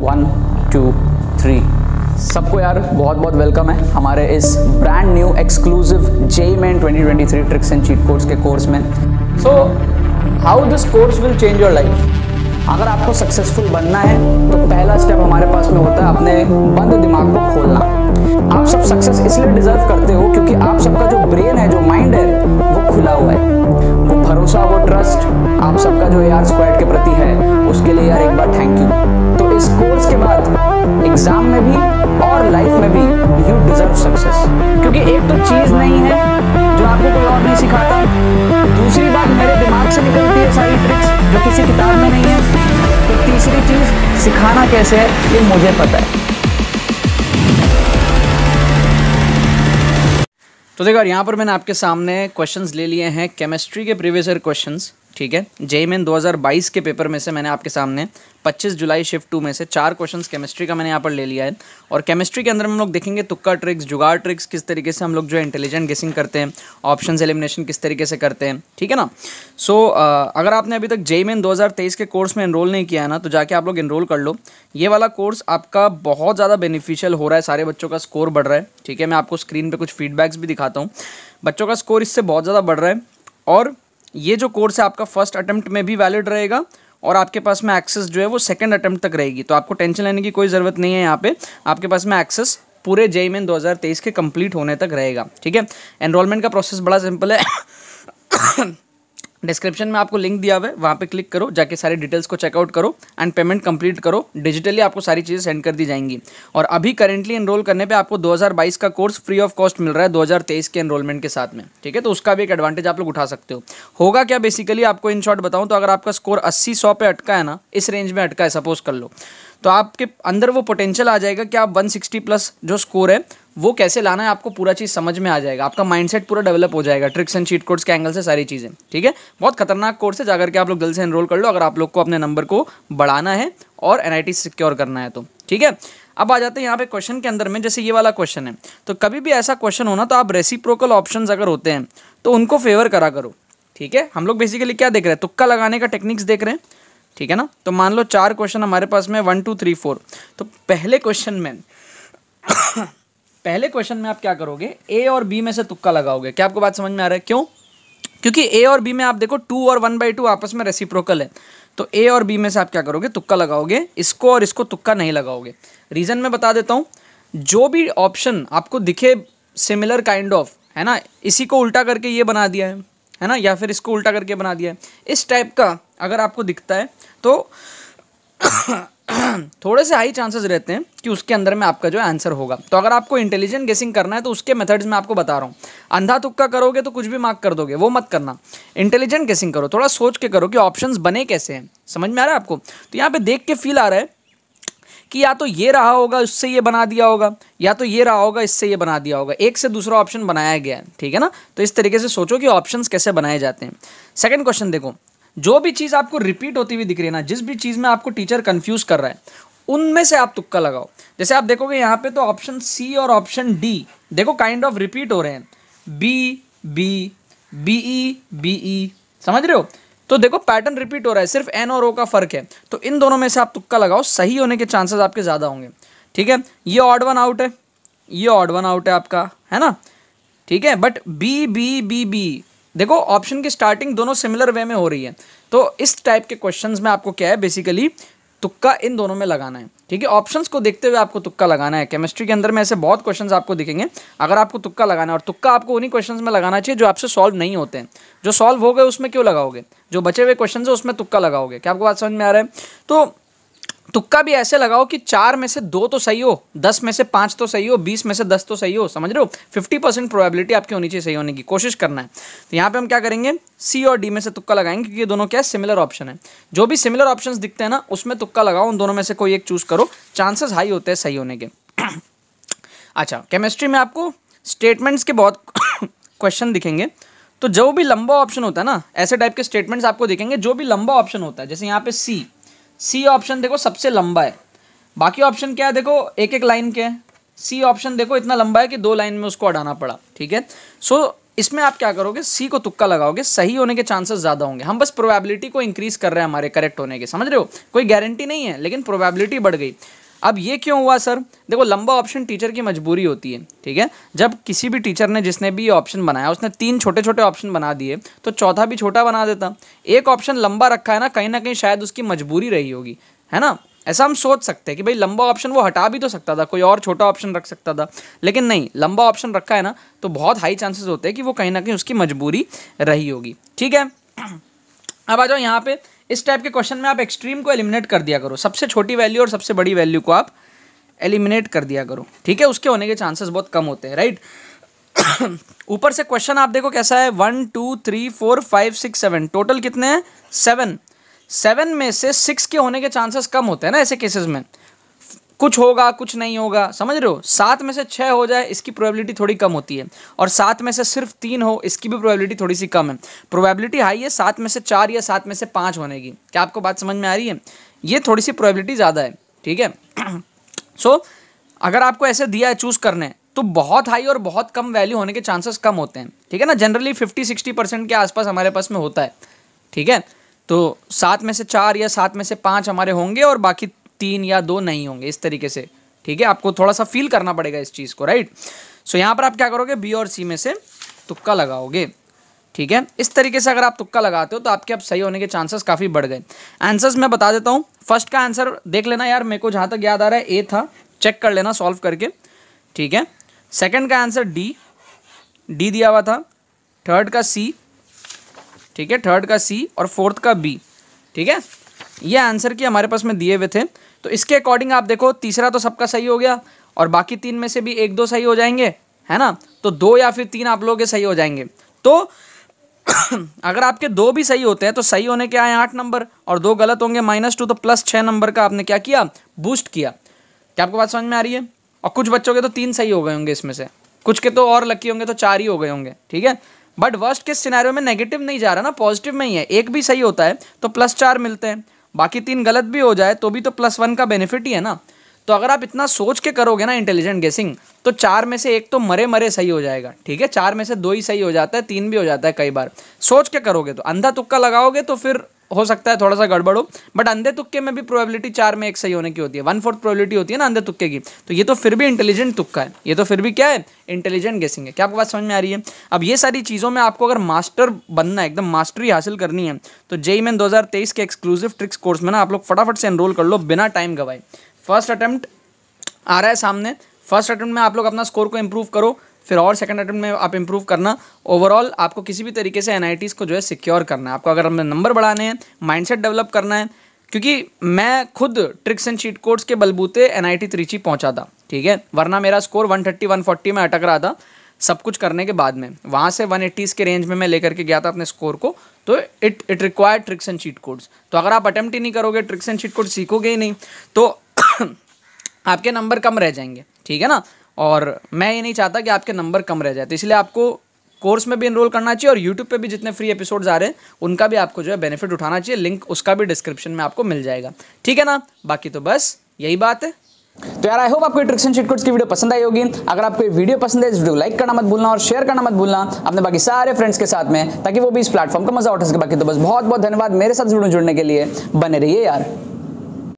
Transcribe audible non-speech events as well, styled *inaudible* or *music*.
one two three सबको यार बहुत बहुत वेलकम है हमारे इस brand new exclusive JEE main three tricks and cheat course के कोर्स में so how this course will change your life अगर आपको सक्सेसफुल बनना है तो पहला स्टेप हमारे पास में होता है अपने बंद दिमाग को खोलना आप सब सक्सेस इसलिए डिजर्व करते हो क्योंकि आप सबका जो ब्रेन है जो माइंड है वो खुला हुआ है वो भरोसा वो ट्रस्ट आप सबका जो यार आर स्क्वाड के प्रति है उसके लिए यार एक बार थैंक यू तो इस कोर्स के बाद एग्जाम में भी और लाइफ में भी यू डिजर्व सक्सेस क्योंकि एक तो चीज नहीं है जो आपको कोई और नहीं सिखाता दूसरी बात मेरे दिमाग से निकलती है सारी ट्रिक्स जो किसी किताब में नहीं है तो तीसरी चीज सिखाना कैसे है ये मुझे पता है तो देखो यार यहाँ पर मैंने आपके सामने क्वेश्चंस ले लिए हैं केमिस्ट्री के प्रीवियस ईयर क्वेश्चंस ठीक है जे मेन 2022 के पेपर में से मैंने आपके सामने 25 जुलाई शिफ्ट टू में से चार क्वेश्चंस केमिस्ट्री का मैंने यहाँ पर ले लिया है और केमिस्ट्री के अंदर हम लोग देखेंगे तुक्का ट्रिक्स जुगाड़ ट्रिक्स किस तरीके से हम लोग जो इंटेलिजेंट गेसिंग करते हैं ऑप्शन एलिमिनेशन किस तरीके से करते हैं ठीक है ना सो so, अगर आपने अभी तक जे मेन दो के कोर्स में इनरोल नहीं किया है ना तो जाके आप लोग इनरोल कर लो ये वाला कोर्स आपका बहुत ज़्यादा बेनिफिशियल हो रहा है सारे बच्चों का स्कोर बढ़ रहा है ठीक है मैं आपको स्क्रीन पर कुछ फीडबैक्स भी दिखाता हूँ बच्चों का स्कोर इससे बहुत ज़्यादा बढ़ रहा है और ये जो कोर्स है आपका फर्स्ट अटैम्प्ट में भी वैलिड रहेगा और आपके पास में एक्सेस जो है वो सेकेंड अटैम्प्ट तक रहेगी तो आपको टेंशन लेने की कोई ज़रूरत नहीं है यहाँ पर आपके पास में एक्सेस पूरे जेई मेन तेईस के कंप्लीट होने तक रहेगा ठीक है एनरोलमेंट का प्रोसेस बड़ा सिंपल है डिस्क्रिप्शन में आपको लिंक दिया हुआ है वहाँ पे क्लिक करो जाके सारी डिटेल्स को चेकआउट करो एंड पेमेंट कंप्लीट करो डिजिटली आपको सारी चीज़ें सेंड कर दी जाएंगी और अभी करेंटली एनरोल करने पे आपको 2022 का कोर्स फ्री ऑफ कॉस्ट मिल रहा है 2023 के एनरोलमेंट के साथ में ठीक है तो उसका भी एक एडवांटेज आप लोग उठा सकते हो होगा क्या बेसिकली आपको इन शॉर्ट बताऊँ तो अगर आपका स्कोर अस्सी सौ पे अटका है ना इस रेंज में अटका है सपोज कर लो तो आपके अंदर वो पोटेंशियल आ जाएगा कि आप 160 प्लस जो स्कोर है वो कैसे लाना है आपको पूरा चीज़ समझ में आ जाएगा आपका माइंडसेट पूरा डेवलप हो जाएगा ट्रिक्स एंड शीट कोड्स के एंगल से सारी चीज़ें ठीक है बहुत खतरनाक कोर्स है जाकर के आप लोग जल्द से एनरोल कर लो अगर आप लोग को अपने नंबर को बढ़ाना है और एन सिक्योर करना है तो ठीक है अब आ जाते हैं यहाँ पे क्वेश्चन के अंदर में जैसे ये वाला क्वेश्चन है तो कभी भी ऐसा क्वेश्चन होना तो आप रेसिप्रोकल ऑप्शंस अगर होते हैं तो उनको फेवर करा करो ठीक है हम लोग बेसिकली क्या देख रहे हैं तुक्का लगाने का टेक्निक्स देख रहे हैं ठीक है ना तो मान लो चार क्वेश्चन हमारे पास में वन टू थ्री फोर तो पहले क्वेश्चन में पहले क्वेश्चन में आप क्या करोगे ए और बी में से तुक्का लगाओगे क्या आपको बात समझ में आ रहा है क्यों क्योंकि ए और बी में आप देखो टू और वन बाई टू आपस में रेसिप्रोकल है तो ए और बी में से आप क्या करोगे तुक्का लगाओगे इसको और इसको तुक्का नहीं लगाओगे रीज़न मैं बता देता हूँ जो भी ऑप्शन आपको दिखे सिमिलर काइंड ऑफ है ना इसी को उल्टा करके ये बना दिया है है ना या फिर इसको उल्टा करके बना दिया है इस टाइप का अगर आपको दिखता है तो *clears throat* थोड़े से हाई चांसेस रहते हैं कि उसके अंदर में आपका जो आंसर होगा तो अगर आपको इंटेलिजेंट गेसिंग करना है तो उसके मेथड्स में आपको बता रहा हूँ अंधा तुक्का करोगे तो कुछ भी मार्क कर दोगे वो मत करना इंटेलिजेंट गेसिंग करो थोड़ा सोच के करो कि ऑप्शंस बने कैसे हैं समझ में आ रहा है आपको तो यहाँ पर देख के फील आ रहा है कि या तो ये रहा होगा उससे ये बना दिया होगा या तो ये रहा होगा इससे ये बना दिया होगा एक से दूसरा ऑप्शन बनाया गया है ठीक है ना तो इस तरीके से सोचो कि ऑप्शंस कैसे बनाए जाते हैं सेकंड क्वेश्चन देखो जो भी चीज़ आपको रिपीट होती हुई दिख रही है ना जिस भी चीज़ में आपको टीचर कन्फ्यूज़ कर रहा है उनमें से आप तुक्का लगाओ जैसे आप देखोगे यहाँ पे तो ऑप्शन सी और ऑप्शन डी देखो काइंड ऑफ रिपीट हो रहे हैं B B B E B E समझ रहे हो तो देखो पैटर्न रिपीट हो रहा है सिर्फ एन और ओ का फ़र्क है तो इन दोनों में से आप तुक्का लगाओ सही होने के चांसेस आपके ज़्यादा होंगे ठीक है ये ऑड वन आउट है ये ऑड वन आउट है आपका है ना ठीक है but B B B B देखो ऑप्शन की स्टार्टिंग दोनों सिमिलर वे में हो रही है तो इस टाइप के क्वेश्चंस में आपको क्या है बेसिकली तुक्का इन दोनों में लगाना है ठीक है ऑप्शंस को देखते हुए आपको तुक्का लगाना है केमिस्ट्री के अंदर में ऐसे बहुत क्वेश्चंस आपको दिखेंगे अगर आपको तुक्का लगाना है और तुक्का आपको उन्हीं क्वेश्चंस में लगाना चाहिए जो आपसे सॉल्व नहीं होते हैं जो सॉल्व हो गए उसमें क्यों लगाओगे जो बचे हुए क्वेश्चन है उसमें तुक्का लगाओगे क्या आपको बात समझ में आ रहा है तो तुक्का भी ऐसे लगाओ कि चार में से दो तो सही हो दस में से पांच तो सही हो बीस में से दस तो सही हो समझ रहे हो फिफ्टी परसेंट प्रोबेबिलिटी आपकी होनी चाहिए सही होने की कोशिश करना है तो यहाँ पे हम क्या करेंगे सी और डी में से तुक्का लगाएंगे क्योंकि ये दोनों क्या सिमिलर ऑप्शन है जो भी सिमिलर ऑप्शन दिखते हैं ना उसमें तुक्का लगाओ उन दोनों में से कोई एक चूज़ करो चांसेस हाई होते हैं सही होने के *coughs* अच्छा केमिस्ट्री में आपको स्टेटमेंट्स के बहुत क्वेश्चन *coughs* दिखेंगे तो जो भी लंबा ऑप्शन होता है ना ऐसे टाइप के स्टेटमेंट्स आपको दिखेंगे जो भी लंबा ऑप्शन होता है जैसे यहाँ पे सी सी ऑप्शन देखो सबसे लंबा है बाकी ऑप्शन क्या है देखो एक एक लाइन के हैं सी ऑप्शन देखो इतना लंबा है कि दो लाइन में उसको अड़ाना पड़ा ठीक है सो इसमें आप क्या करोगे सी को तुक्का लगाओगे सही होने के चांसेस ज़्यादा होंगे हम बस प्रोबेबिलिटी को इंक्रीज कर रहे हैं हमारे करेक्ट होने के समझ रहे हो कोई गारंटी नहीं है लेकिन प्रोबेबिलिटी बढ़ गई अब ये क्यों हुआ सर देखो लंबा ऑप्शन टीचर की मजबूरी होती है ठीक है जब किसी भी टीचर ने जिसने भी ऑप्शन बनाया उसने तीन छोटे छोटे ऑप्शन बना दिए तो चौथा भी छोटा बना देता एक ऑप्शन लंबा रखा है ना कहीं ना कहीं शायद उसकी मजबूरी रही होगी है ना ऐसा हम सोच सकते हैं कि भाई लंबा ऑप्शन वो हटा भी तो सकता था कोई और छोटा ऑप्शन रख सकता था लेकिन नहीं लंबा ऑप्शन रखा है ना तो बहुत हाई चांसेस होते हैं कि वो कहीं ना कहीं उसकी मजबूरी रही होगी ठीक है *clears throat* अब आ जाओ यहाँ पे इस टाइप के क्वेश्चन में आप एक्सट्रीम को एलिमिनेट कर दिया करो सबसे छोटी वैल्यू और सबसे बड़ी वैल्यू को आप एलिमिनेट कर दिया करो ठीक है उसके होने के चांसेस बहुत कम होते हैं राइट *coughs* ऊपर से क्वेश्चन आप देखो कैसा है one two three four five six seven total कितने हैं सेवन सेवन में से सिक्स के होने के चांसेस कम होते हैं ना ऐसे केसेस में कुछ होगा कुछ नहीं होगा समझ रहे हो सात में से छः हो जाए इसकी प्रोबेबिलिटी थोड़ी कम होती है और सात में से सिर्फ तीन हो इसकी भी प्रोबेबिलिटी थोड़ी सी कम है प्रोबेबिलिटी हाई है सात में से चार या सात में से पाँच होने की क्या आपको बात समझ में आ रही है ये थोड़ी सी प्रोबेबिलिटी ज़्यादा है ठीक है सो *clears throat* so, अगर आपको ऐसे दिया है चूज़ करने तो बहुत हाई और बहुत कम वैल्यू होने के चांसेस कम होते हैं ठीक है ना जनरली फिफ्टी सिक्सटी परसेंट के आसपास हमारे पास में होता है ठीक है तो सात में से चार या सात में से पाँच हमारे होंगे और बाकी तीन या दो नहीं होंगे इस तरीके से ठीक है आपको थोड़ा सा फील करना पड़ेगा इस चीज़ को राइट सो यहाँ पर आप क्या करोगे बी और सी में से तुक्का लगाओगे ठीक है इस तरीके से अगर आप तुक्का लगाते हो तो आपके अब सही होने के चांसेस काफ़ी बढ़ गए आंसर्स मैं बता देता हूँ फर्स्ट का आंसर देख लेना यार मेरे को जहाँ तक याद आ रहा है ए था चेक कर लेना सॉल्व करके ठीक है सेकंड का आंसर डी डी दिया हुआ था थर्ड का सी ठीक है थर्ड का सी और फोर्थ का बी ठीक है ये आंसर की हमारे पास में दिए हुए थे तो इसके अकॉर्डिंग आप देखो तीसरा तो सबका सही हो गया और बाकी तीन में से भी एक दो सही हो जाएंगे है ना तो दो या फिर तीन आप लोगों के सही हो जाएंगे तो *clears throat* अगर आपके दो भी सही होते हैं तो सही होने के आए आठ नंबर और दो गलत होंगे माइनस टू तो प्लस छः नंबर का आपने क्या किया बूस्ट किया क्या आपको बात समझ में आ रही है और कुछ बच्चों के तो तीन सही हो गए होंगे इसमें से कुछ के तो और लकी होंगे तो चार ही हो गए होंगे ठीक है बट वर्स्ट के सिनारियों में नेगेटिव नहीं जा रहा ना पॉजिटिव में ही है एक भी सही होता है तो प्लस चार मिलते हैं बाकी तीन गलत भी हो जाए तो भी तो प्लस वन का बेनिफिट ही है ना तो अगर आप इतना सोच के करोगे ना इंटेलिजेंट गेसिंग तो चार में से एक तो मरे मरे सही हो जाएगा ठीक है चार में से दो ही सही हो जाता है तीन भी हो जाता है कई बार सोच के करोगे तो अंधा तुक्का लगाओगे तो फिर हो सकता है थोड़ा सा गड़बड़ हो बट अंधे तुक्के में भी प्रोबेबिलिटी चार में एक सही होने की होती है वन फोर्थ प्रोबेबिलिटी होती है ना अंधे तुक्के की तो ये तो फिर भी इंटेलिजेंट तुक्का है ये तो फिर भी क्या है इंटेलिजेंट गेसिंग है क्या आपको बात समझ में आ रही है अब ये सारी चीज़ों में आपको अगर मास्टर बनना है एकदम मास्टरी हासिल करनी है तो जेई मैन e दो के एक्सक्लूसिव ट्रिक्स कोर्स में ना आप लोग फटाफट से एनरोल कर लो बिना टाइम गवाए फर्स्ट अटैम्प्ट आ रहा है सामने फर्स्ट अटैम्प्ट में आप लोग अपना स्कोर को इम्प्रूव करो फिर और सेकंड अटैम्प्ट में आप इंप्रूव करना ओवरऑल आपको किसी भी तरीके से एन को जो है सिक्योर करना है आपको अगर हमें नंबर बढ़ाने हैं माइंडसेट डेवलप करना है क्योंकि मैं खुद ट्रिक्स एंड शीट कोड्स के बलबूते एन आई त्रिची पहुँचा था ठीक है वरना मेरा स्कोर 130 140 में अटक रहा था सब कुछ करने के बाद में वहाँ से 180s के रेंज में मैं लेकर के गया था अपने स्कोर को तो it it require tricks and sheet codes तो अगर आप अटैम्प्ट ही नहीं करोगे ट्रिक्स एंड शीट कोड सीखोगे ही नहीं तो *coughs* आपके नंबर कम रह जाएंगे ठीक है ना और मैं ये नहीं चाहता कि आपके नंबर कम रह जाए तो इसलिए आपको कोर्स में भी इनरोल करना चाहिए और यूट्यूब पे भी जितने फ्री एपिसोड्स आ रहे हैं उनका भी आपको जो है बेनिफिट उठाना चाहिए लिंक उसका भी डिस्क्रिप्शन में आपको मिल जाएगा ठीक है ना बाकी तो बस यही बात है तो यार आई होप आपको ट्रिक्स एंड शिटकोट्स की वीडियो पसंद आई होगी अगर आपको ये वीडियो पसंद है इस वीडियो लाइक करना मत भूलना और शेयर करना मत भूलना अपने बाकी सारे फ्रेंड्स के साथ में ताकि वो भी इस प्लेटफॉर्म का मजा उठा सके बाकी तो बस बहुत बहुत धन्यवाद मेरे साथ जुड़ने के लिए बने रहिए यार